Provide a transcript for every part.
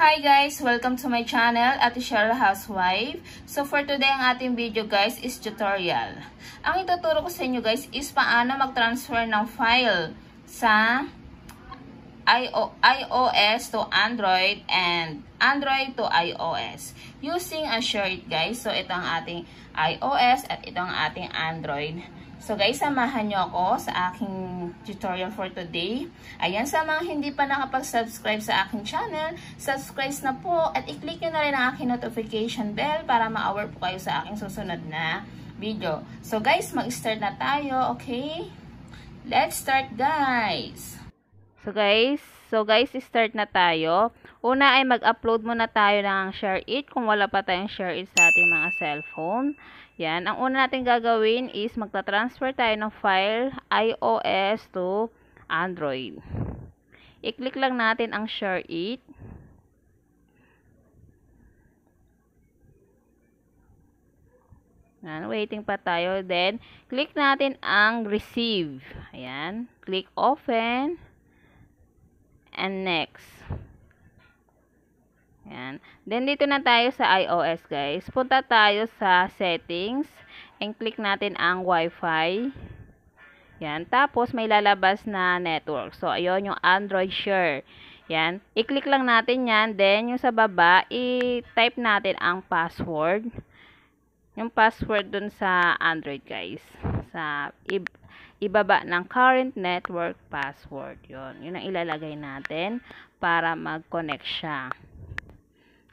Hi guys! Welcome to my channel, Ate Cheryl Housewife. So for today, ang ating video guys is tutorial. Ang ituturo ko sa inyo guys is paano mag-transfer ng file sa iOS to Android and Android to iOS. Using a short guys. So ito ang ating iOS at ito ang ating Android. So guys, samahan nyo ako sa aking tutorial for today. Ayan, sa mga hindi pa nakapag-subscribe sa aking channel, subscribe na po at i-click nyo na rin ang aking notification bell para ma-aware po kayo sa aking susunod na video. So guys, mag-start na tayo, okay? Let's start guys! So guys, so guys, start na tayo. Una ay mag-upload muna tayo ng share it kung wala pa tayong share it sa ating mga cellphone. Yan, ang una natin gagawin is magta-transfer tayo ng file iOS to Android. I-click lang natin ang share it. Ayan, waiting pa tayo. Then, click natin ang receive. Ayan, click open and next. Yan. Then, dito na tayo sa iOS, guys. Punta tayo sa settings and click natin ang Wi-Fi. Yan. Tapos, may lalabas na network. So, ayun yung Android Share. Yan. I-click lang natin yan. Then, yung sa baba, i-type natin ang password. Yung password dun sa Android, guys. Sa ibaba ng current network password. Yun. Yun ang ilalagay natin para mag-connect siya.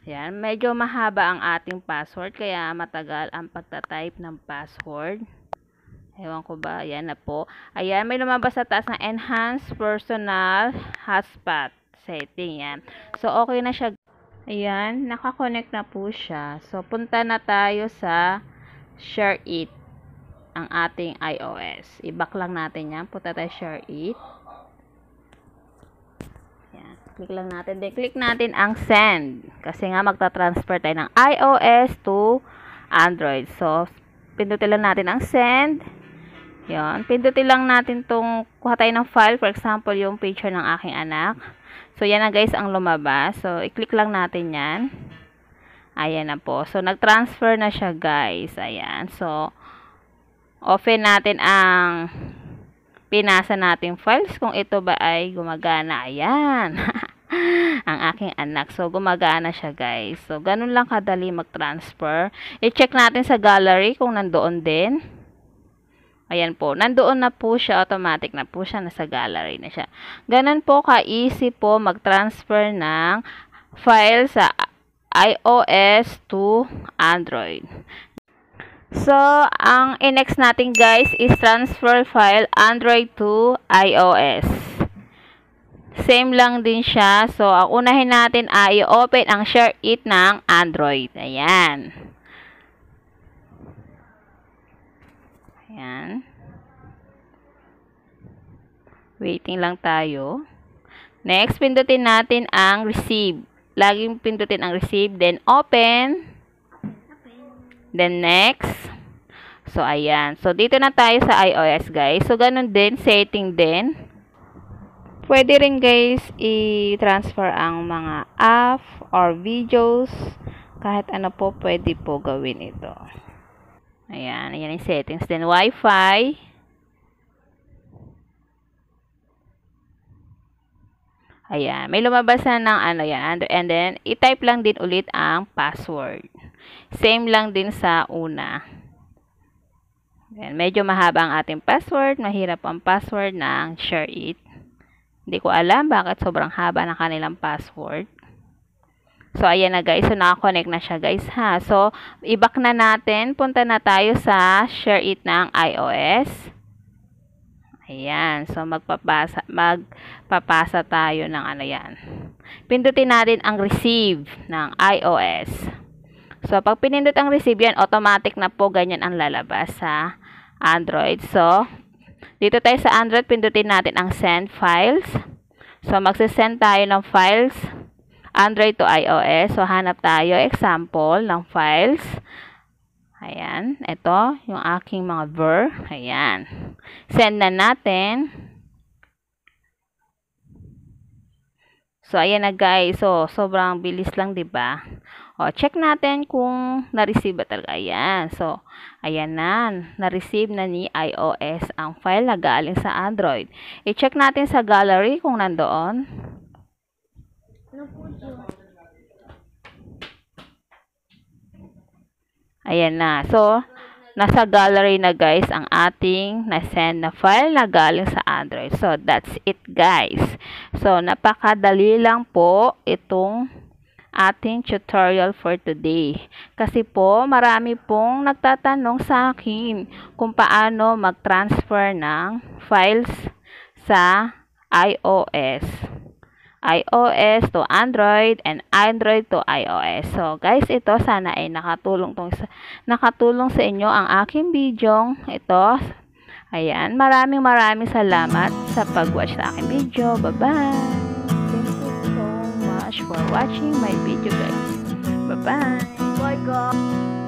Yan. Medyo mahaba ang ating password kaya matagal ang pagta-type ng password. Ewan ko ba. Ayan na po. Ayan. May lumabas sa taas na enhanced personal hotspot setting. Yan. So, okay na siya. Ayan. Nakakonect na po siya. So, punta na tayo sa share it ang ating iOS. I-back lang natin yan. Punta tayo share it. Yan. Click lang natin. Then, click natin ang send. Kasi nga, magta-transfer tayo ng iOS to Android. So, pindutin lang natin ang send. Yan. Pindutin lang natin tong kuha tayo ng file. For example, yung picture ng aking anak. So, yan na guys ang lumabas. So, i-click lang natin yan. Ayan na po. So, nag-transfer na siya guys. Ayan. So, open natin ang pinasa nating files kung ito ba ay gumagana. Ayan. ang aking anak. So, gumagana siya, guys. So, ganun lang kadali mag-transfer. I-check natin sa gallery kung nandoon din. Ayan po. Nandoon na po siya. Automatic na po siya. Nasa gallery na siya. Ganun po ka-easy po mag-transfer ng file sa iOS to Android. So, ang inex natin guys is transfer file Android to iOS. Same lang din siya. So, ang unahin natin ay open ang share it ng Android. Ayan. Ayan. Waiting lang tayo. Next, pindutin natin ang receive. Laging pindutin ang receive. Then, open. Open. Then, next. So, ayan. So, dito na tayo sa iOS, guys. So, ganun din. Setting din. Pwede rin, guys, i-transfer ang mga app or videos. Kahit ano po, pwede po gawin ito. Ayan. Ayan yung settings. Then, Wi-Fi. Ayan. May lumabas na ng ano yan. And then, i-type lang din ulit ang password. Same lang din sa una. Ayan, medyo mahaba ang ating password. Mahirap ang password ng share it. Hindi ko alam bakit sobrang haba ng kanilang password. So, ayan na guys. So, nakakonect na siya guys ha. So, ibak na natin. Punta na tayo sa share it ng iOS. Ayan. So, magpapasa, magpapasa tayo ng ano yan. Pindutin natin ang receive ng iOS. So, pag pinindot ang receive yan, automatic na po ganyan ang lalabas sa Android. So, dito tayo sa Android, pindutin natin ang send files. So, magsisend tayo ng files. Android to iOS. So, hanap tayo example ng files. Ayan. Ito, yung aking mga ver. Ayan. Send na natin. So, ayan na guys. So, sobrang bilis lang, di ba o, check natin kung na-receive ba talaga. Ayan. So, ayan na. Na-receive na ni iOS ang file na galing sa Android. I-check natin sa gallery kung nandoon. Ayan na. So, nasa gallery na guys ang ating na-send na file na galing sa Android. So, that's it guys. So, napakadali lang po itong ating tutorial for today. Kasi po, marami pong nagtatanong sa akin kung paano mag-transfer ng files sa iOS. iOS to Android and Android to iOS. So guys, ito sana ay nakatulong tong nakatulong sa inyo ang aking video. Ito Ayan, maraming maraming salamat sa pag-watch sa aking video. Bye-bye! much for watching my video guys. Bye-bye. Bye guys.